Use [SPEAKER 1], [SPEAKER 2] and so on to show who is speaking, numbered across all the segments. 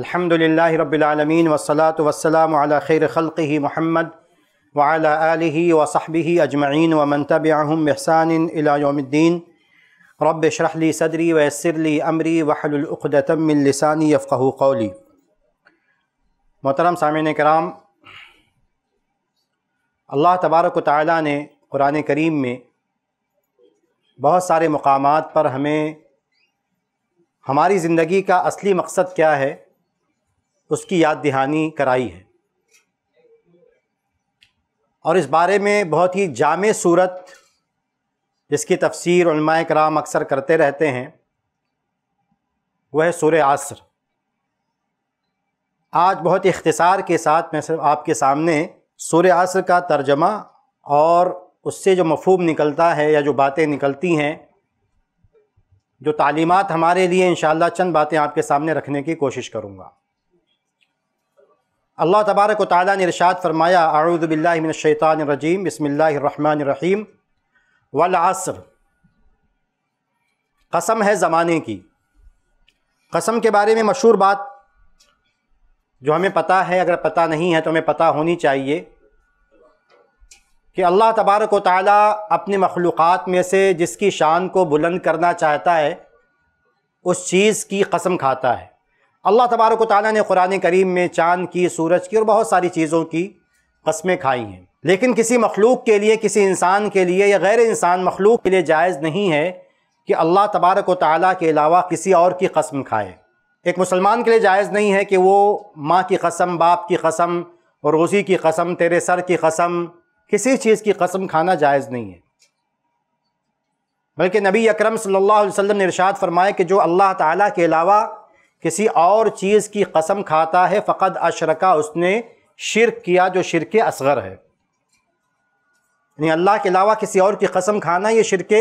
[SPEAKER 1] अल्हम्दुलिल्लाह रब्बिलआलमीन वस्सलातु वस्सलाम अला खैर खल्क़िही मुहम्मद व अला आलिहि व सहबिहि अजमईन व मन तबिअहुम इहसान इला यौमिद्दीन रब्ब श्रह ली सदरी व यस्सिर ली अमरी वहलुल उक़दतम मिन लिसानी यफ़क़हू कौली मोहतरम सामिन कराम अल्लाह तबारक ताली ने कुरान करीम में बहुत सारे मकाम पर हमें हमारी ज़िंदगी का असली मकसद क्या है उसकी याद दहानी कराई है और इस बारे में बहुत ही जाम सूरत जिसकी तफसीर कराम अक्सर करते रहते हैं वह है सुर आसर आज बहुत इख्तसार के साथ मैं सिर्फ आपके सामने सुर आसर का तर्जमा और उससे जो मफहूम निकलता है या जो बातें निकलती हैं जो तालीमत हमारे लिए इन चंद बातें आपके सामने रखने की कोशिश करूँगा अल्लाह तबारक ताली ने इरशाद फरमाया आरुदबिल्लिमिनशैतानरजीम बसमीम वसर कसम है ज़माने की कसम के बारे में मशहूर बात जो हमें पता है अगर पता नहीं है तो हमें पता होनी चाहिए कि अल्लाह तबारक व ताली अपने मखलूक़ में से जिसकी शान को बुलंद करना चाहता है उस चीज़ की कसम खाता है अल्लाह तबारक ताली ने कुरान करीम में चाँद की सूरज की और बहुत सारी चीज़ों की कस्में खाई हैं लेकिन किसी मखलूक के लिए किसी इंसान के लिए या गैर इंसान मखलूक के लिए जायज़ नहीं है कि अल्लाह तबारक ताली के अलावा किसी और की कसम खाए एक मुसलमान के लिए जायज़ नहीं है कि वो माँ की कसम बाप की कसम रोज़ी की कसम तेरे सर की कसम किसी चीज़ की कसम खाना जायज़ नहीं है बल्कि नबी अकरम सल्लल्लाहु अलैहि वसल्लम ने इरशाद फरमाया कि जो अल्लाह ताला के अलावा किसी और चीज़ की कसम खाता है फ़कद अशरका उसने शिरक किया जो शिरक असगर है यानी अल्लाह के अलावा किसी और की कसम खाना ये शिरक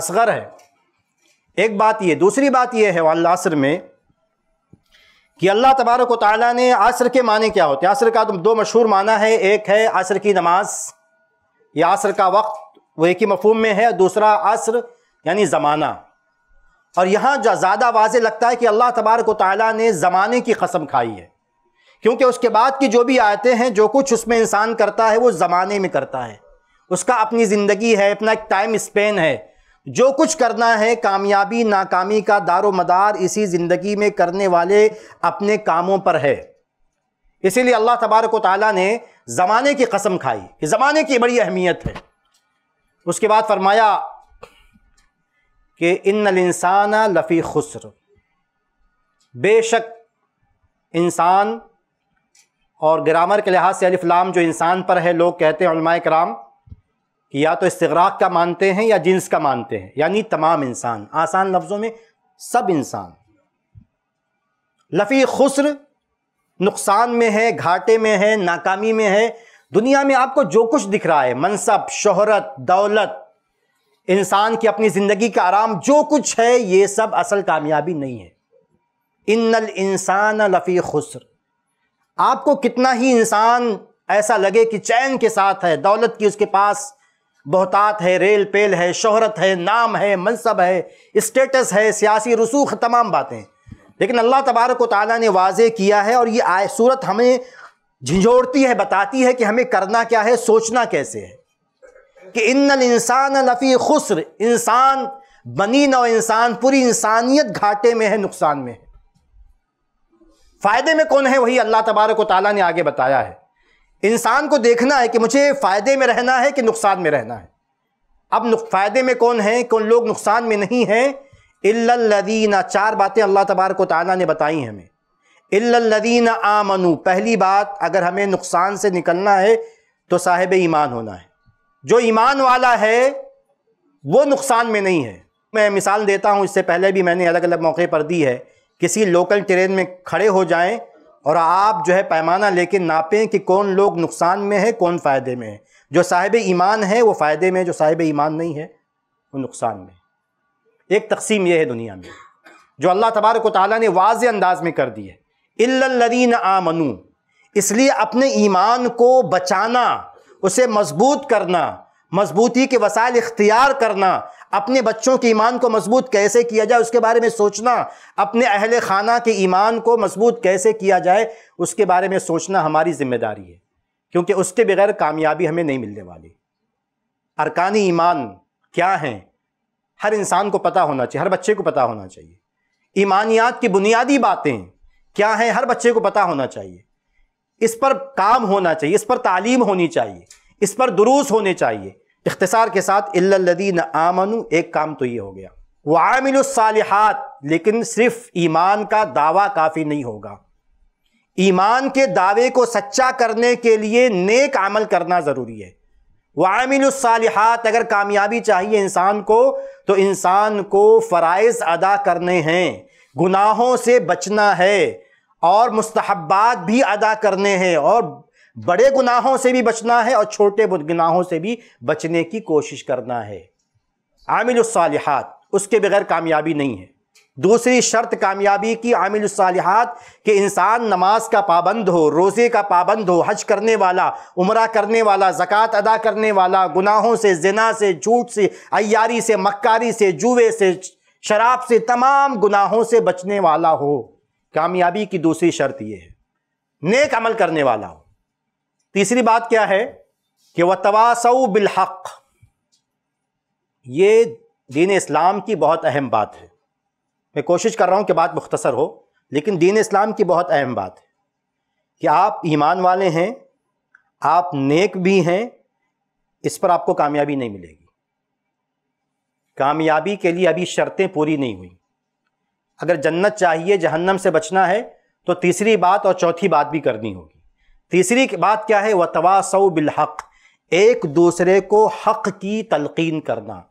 [SPEAKER 1] असगर है एक बात ये दूसरी बात ये है वालसर में कि अल्लाह तबारक ताली ने आसर के माने क्या होते हैं आसर का तो दो मशहूर माना है एक है आसर की नमाज या आसर का वक्त वो एक ही मफहम में है दूसरा आसर यानी ज़माना और यहाँ ज़्यादा वाज लगता है कि अल्लाह तबारक ताली ने ज़माने की कसम खाई है क्योंकि उसके बाद की जो भी आयतें हैं जो कुछ उसमें इंसान करता है वो ज़माने में करता है उसका अपनी ज़िंदगी है अपना एक टाइम स्पेन है जो कुछ करना है कामयाबी नाकामी का दारो मदार इसी ज़िंदगी में करने वाले अपने कामों पर है इसीलिए अल्लाह तबारक ताली ने ज़माने की कसम खाई कि ज़माने की बड़ी अहमियत है उसके बाद फरमाया कि इन इंसाना लफ़ी खुसर बेशक इंसान और ग्रामर के लिहाज से अलिफ्लाम जो इंसान पर है लोग कहते हैं कराम कि या तो इसराक का मानते हैं या जिन्स का मानते हैं यानी तमाम इंसान आसान लफ्ज़ों में सब इंसान लफ़ी खुसर नुकसान में है घाटे में है नाकामी में है दुनिया में आपको जो कुछ दिख रहा है मनसब शोहरत दौलत इंसान की अपनी ज़िंदगी का आराम जो कुछ है ये सब असल कामयाबी नहीं है इन इंसान लफ़ी खुसर आपको कितना ही इंसान ऐसा लगे कि चैन के साथ है दौलत की उसके पास बहुतात है रेल पेल है शोहरत है नाम है मनसब है स्टेटस है सियासी रसूख तमाम बातें लेकिन अल्लाह तबारक ताली ने वाज किया है और ये आय सूरत हमें झिझोड़ती है बताती है कि हमें करना क्या है सोचना कैसे है कि इन इंसान लफ़ी खुसर इंसान बनी नौ इंसान पूरी इंसानियत घाटे में है नुकसान में है फ़ायदे में कौन है वही अल्लाह तबारक ताली ने आगे बताया है इंसान को देखना है कि मुझे फ़ायदे में रहना है कि नुकसान में रहना है अब फ़ायदे में कौन है कौन लोग नुकसान में नहीं हैं इल्लल्लदीना चार बातें अल्लाह तबारक ताली ने बताई हैं हमें इल्लल्लदीना आमनू पहली बात अगर हमें नुकसान से निकलना है तो साहिब ईमान होना है जो ईमान वाला है वो नुकसान में नहीं है मैं मिसाल देता हूँ इससे पहले भी मैंने अलग अलग मौके पर दी है किसी लोकल ट्रेन में खड़े हो जाएं और आप जो है पैमाना लेके नापें कि कौन लोग नुकसान में है कौन फ़ायदे में है जो साहिब ईमान है वो फ़ायदे में जो साहिब ईमान नहीं है वो नुकसान में एक तकसीम यह है दुनिया में जो अल्लाह तबारक ताली ने वाज अंदाज में कर दी है इल्लदीन आमनू इसलिए अपने ईमान को बचाना उसे मजबूत करना मजबूती के वसाइल इख्तियार करना अपने बच्चों के ईमान को मजबूत कैसे किया जाए उसके बारे में सोचना अपने अहल खाना के ईमान को मजबूत कैसे किया जाए उसके बारे में सोचना हमारी जिम्मेदारी है क्योंकि उसके बगैर कामयाबी हमें नहीं मिलने वाली अरकानी ईमान क्या हैं हर इंसान को पता होना चाहिए हर बच्चे को पता होना चाहिए ईमानियात की बुनियादी बातें क्या हैं हर बच्चे को पता होना चाहिए इस पर काम होना चाहिए इस पर तालीम होनी चाहिए इस पर दुरूस होने चाहिए इख्तसार के साथ इल्लदीन आमनु एक काम तो ये हो गया वह लेकिन सिर्फ ईमान का दावा काफ़ी नहीं होगा ईमान के दावे को सच्चा करने के लिए नेक अमल करना ज़रूरी है वामिलसालहत अगर कामयाबी चाहिए इंसान को तो इंसान को फ़रज़ अदा करने हैं गुनाहों से बचना है और मुस्तहबात भी अदा करने हैं और बड़े गुनाहों से भी बचना है और छोटे गुनाहों से भी बचने की कोशिश करना है आमिलसालहत उसके बगैर कामयाबी नहीं है दूसरी शर्त कामयाबी की आमिल सालिहात कि इंसान नमाज का पाबंद हो रोज़े का पाबंद हो हज करने वाला उम्र करने वाला ज़क़़त अदा करने वाला गुनाहों से जना से झूठ से अयारी से मक्कारी से जुए से शराब से तमाम गुनाहों से बचने वाला हो कामयाबी की दूसरी शर्त यह है नेक अमल करने वाला हो तीसरी बात क्या है कि वह तवासऊ बिलहक ये दीन इस्लाम की बहुत अहम बात है मैं कोशिश कर रहा हूँ कि बात मुख्तसर हो लेकिन दीन इस्लाम की बहुत अहम बात है कि आप ईमान वाले हैं आप नेक भी हैं इस पर आपको कामयाबी नहीं मिलेगी कामयाबी के लिए अभी शर्तें पूरी नहीं हुई अगर जन्नत चाहिए जहन्नम से बचना है तो तीसरी बात और चौथी बात भी करनी होगी तीसरी बात क्या है वतवा सौ बिलहक एक दूसरे को हक की तलकिन करना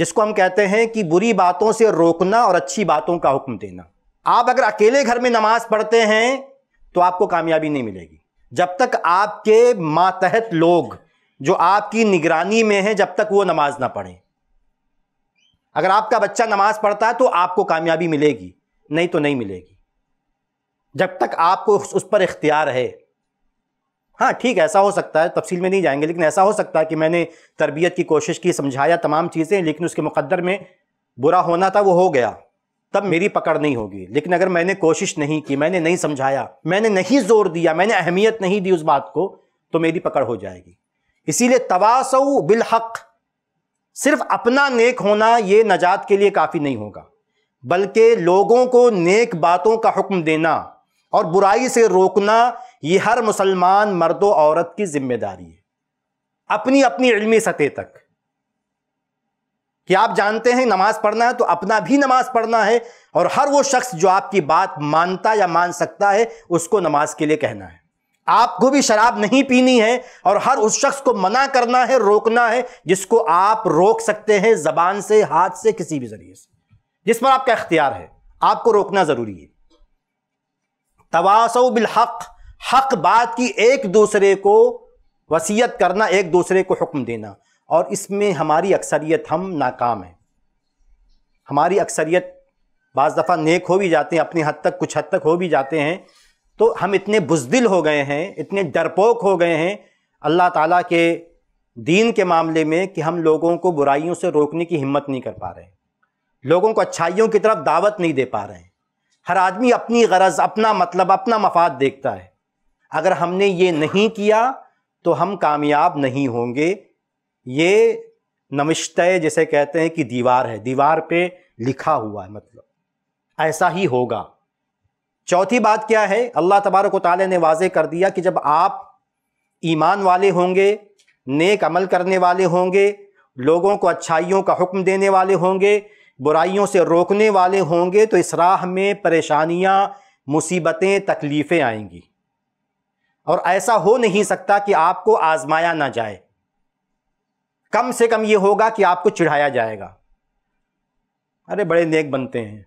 [SPEAKER 1] जिसको हम कहते हैं कि बुरी बातों से रोकना और अच्छी बातों का हुक्म देना आप अगर अकेले घर में नमाज पढ़ते हैं तो आपको कामयाबी नहीं मिलेगी जब तक आपके मातहत लोग जो आपकी निगरानी में हैं जब तक वो नमाज ना पढ़ें अगर आपका बच्चा नमाज पढ़ता है तो आपको कामयाबी मिलेगी नहीं तो नहीं मिलेगी जब तक आपको उस पर इख्तियार है हाँ ठीक ऐसा हो सकता है तफसील में नहीं जाएंगे लेकिन ऐसा हो सकता है कि मैंने तरबियत की कोशिश की समझाया तमाम चीज़ें लेकिन उसके मुकद्दर में बुरा होना था वो हो गया तब मेरी पकड़ नहीं होगी लेकिन अगर मैंने कोशिश नहीं की मैंने नहीं समझाया मैंने नहीं जोर दिया मैंने अहमियत नहीं दी उस बात को तो मेरी पकड़ हो जाएगी इसीलिए तवासऊ बिलहक़ सिर्फ अपना नेक होना ये नजात के लिए काफ़ी नहीं होगा बल्कि लोगों को नेक बातों का हुक्म देना और बुराई से रोकना ये हर मुसलमान मर्द औरत की जिम्मेदारी है अपनी अपनी इलमी सतह तक कि आप जानते हैं नमाज पढ़ना है तो अपना भी नमाज पढ़ना है और हर वो शख्स जो आपकी बात मानता या मान सकता है उसको नमाज के लिए कहना है आपको भी शराब नहीं पीनी है और हर उस शख्स को मना करना है रोकना है जिसको आप रोक सकते हैं जबान से हाथ से किसी भी जरिए से जिस पर आपका इख्तियार है आपको रोकना जरूरी है तवासो बिल हक हक बात की एक दूसरे को वसीयत करना एक दूसरे को हुक्म देना और इसमें हमारी अक्सरियत हम नाकाम है हमारी अक्सरियत बज़ दफ़ा नेक हो भी जाते हैं अपनी हद तक कुछ हद तक हो भी जाते हैं तो हम इतने बुजदिल हो गए हैं इतने डरपोक हो गए हैं अल्लाह ताला के दीन के मामले में कि हम लोगों को बुराइयों से रोकने की हिम्मत नहीं कर पा रहे लोगों को अच्छाइयों की तरफ दावत नहीं दे पा रहे हैं हर आदमी अपनी गरज अपना मतलब अपना मफाद देखता है अगर हमने ये नहीं किया तो हम कामयाब नहीं होंगे ये नमिश्तः जैसे कहते हैं कि दीवार है दीवार पे लिखा हुआ है मतलब ऐसा ही होगा चौथी बात क्या है अल्लाह तबारक ताली ने वाजे कर दिया कि जब आप ईमान वाले होंगे नेक अमल करने वाले होंगे लोगों को अच्छाइयों का हुक्म देने वाले होंगे बुराइयों से रोकने वाले होंगे तो इस राह में परेशानियाँ मुसीबतें तकलीफ़ें आएंगी और ऐसा हो नहीं सकता कि आपको आजमाया ना जाए कम से कम ये होगा कि आपको चिढ़ाया जाएगा अरे बड़े नेक बनते हैं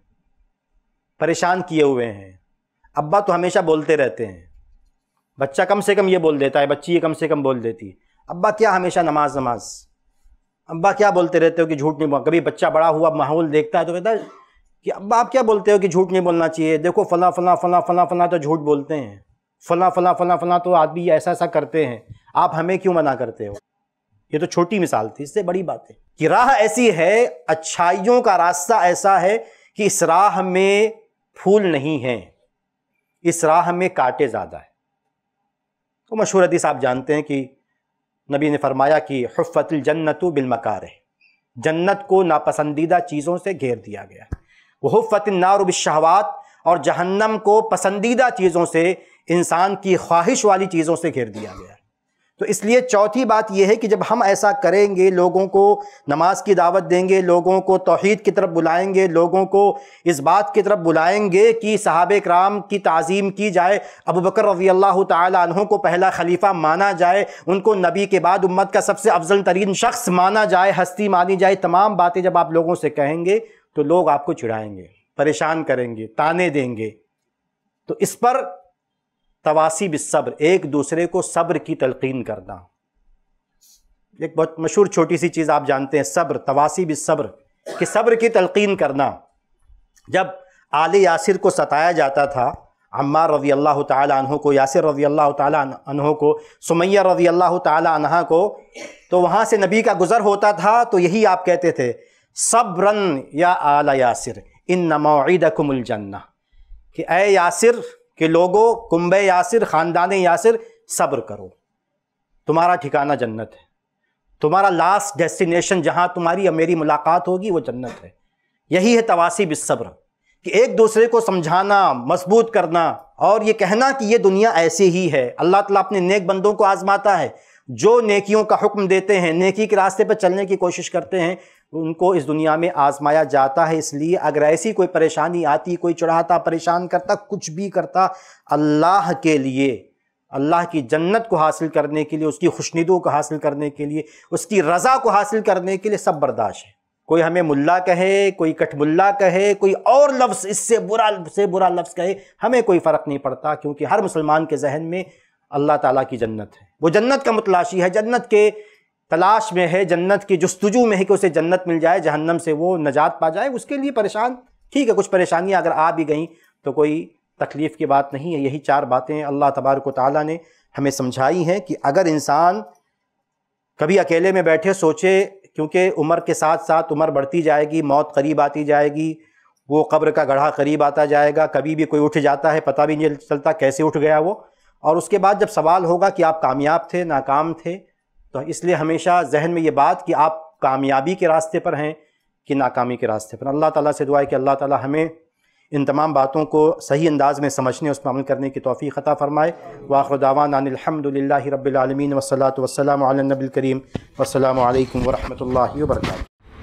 [SPEAKER 1] परेशान किए हुए हैं अब्बा तो हमेशा बोलते रहते हैं बच्चा कम से कम ये बोल देता है बच्ची ये कम से कम बोल देती है अब्बा क्या हमेशा नमाज नमाज अब्बा क्या बोलते रहते हो कि झूठ नहीं बोल कभी बच्चा बड़ा हुआ माहौल देखता है तो कहता है कि अब्बा आप क्या बोलते हो कि झूठ नहीं बोलना चाहिए देखो फला फला फला फला फला तो झूठ बोलते हैं फला फला फला फला तो आदमी ऐसा ऐसा करते हैं आप हमें क्यों मना करते हो ये तो छोटी मिसाल थी इससे बड़ी बात है कि राह ऐसी है अच्छाइयों का रास्ता ऐसा है कि इस राह में फूल नहीं है इस राह में काटे ज़्यादा है तो मशहूर हदीस आप जानते हैं कि नबी ने फरमाया कि हफ़तल जन्नत बिलमकार जन्नत को नापसंदीदा चीज़ों से घेर दिया गया वह हफ़त नारबशाहवात और जहन्नम को पसंदीदा चीज़ों से इंसान की ख्वाहिश वाली चीज़ों से घेर दिया गया तो इसलिए चौथी बात यह है कि जब हम ऐसा करेंगे लोगों को नमाज की दावत देंगे लोगों को तोहद की तरफ बुलाएंगे लोगों को इस बात की तरफ बुलाएंगे कि साहब कराम की तज़ीम की जाए अबू बकर रजी अल्लाह तहों को पहला खलीफा माना जाए उनको नबी के बाद उम्मत का सबसे अफजल तरीन शख्स माना जाए हस्ती मानी जाए तमाम बातें जब आप लोगों से कहेंगे तो लोग आपको चिढ़ाएंगे परेशान करेंगे ताने देंगे तो इस पर तवासी बिसब्र एक दूसरे को सब्र की तलकीन करना एक बहुत मशहूर छोटी सी चीज़ आप जानते हैं सब्र तवासी बिसब्र कि सब्र की तलकीन करना जब आले यासिर को सताया जाता था अम्मार रवी अल्लाह तहों को यासिर रवी अल्लाह तहों को सुमैया रवी अल्लाह तहा को तो वहाँ से नबी का गुज़र होता था तो यही आप कहते थे सब्रन या आला यासिर इन नमोदकुमल जन्ना कि ए यासिर कि लोगों कुंभ यासिर ख़ानदान यासिर सब्र करो तुम्हारा ठिकाना जन्नत है तुम्हारा लास्ट डेस्टिनेशन जहाँ तुम्हारी या मेरी मुलाकात होगी वो जन्नत है यही है तवासी बिसब्र कि एक दूसरे को समझाना मजबूत करना और ये कहना कि ये दुनिया ऐसी ही है अल्लाह ताला अपने नेक बंदों को आजमाता है जो नेकियों का हुक्म देते हैं नेकी के रास्ते पर चलने की कोशिश करते हैं उनको इस दुनिया में आजमाया जाता है इसलिए अगर ऐसी कोई परेशानी आती कोई चढ़ाता परेशान करता कुछ भी करता अल्लाह के लिए अल्लाह की जन्नत को हासिल करने के लिए उसकी खुशनिदों को हासिल करने के लिए उसकी रज़ा को हासिल करने के लिए सब बर्दाश्त है कोई हमें मुल्ला कहे कोई कठमुल्ला कहे कोई और लफ्ज़ इससे बुरा से बुरा लफ्ज़ कहे हमें कोई फ़र्क नहीं पड़ता क्योंकि हर मुसलमान के जहन में अल्लाह ताला की जन्नत है वो जन्नत का मतलाशी है जन्नत के तलाश में है जन्नत की जस्तजू में है कि उसे जन्नत मिल जाए जहन्नम से वो नजात पा जाए उसके लिए परेशान ठीक है कुछ परेशानियाँ अगर आ भी गईं तो कोई तकलीफ़ की बात नहीं है यही चार बातें अल्लाह तबारक ताली ने हमें समझाई हैं कि अगर इंसान कभी अकेले में बैठे सोचे क्योंकि उम्र के साथ साथ उम्र बढ़ती जाएगी मौत करीब आती जाएगी वो कब्र का गढ़ा करीब आता जाएगा कभी भी कोई उठ जाता है पता भी नहीं चलता कैसे उठ गया वो और उसके बाद जब सवाल होगा कि आप कामयाब थे नाकाम थे तो इसलिए हमेशा जहन में ये बात कि आप कामयाबी के रास्ते पर हैं कि नाकामी के रास्ते पर अल्लाह ताला से दुआ कि अल्लाह ताला हमें इन तमाम बातों को सही अंदाज में समझने उस पर अमल करने की तोफ़ी ख़ता फ़रमाए वाखर दावानदल रबालमीन वसलात वसलम नबील करीम वसलम वरहमल वर्का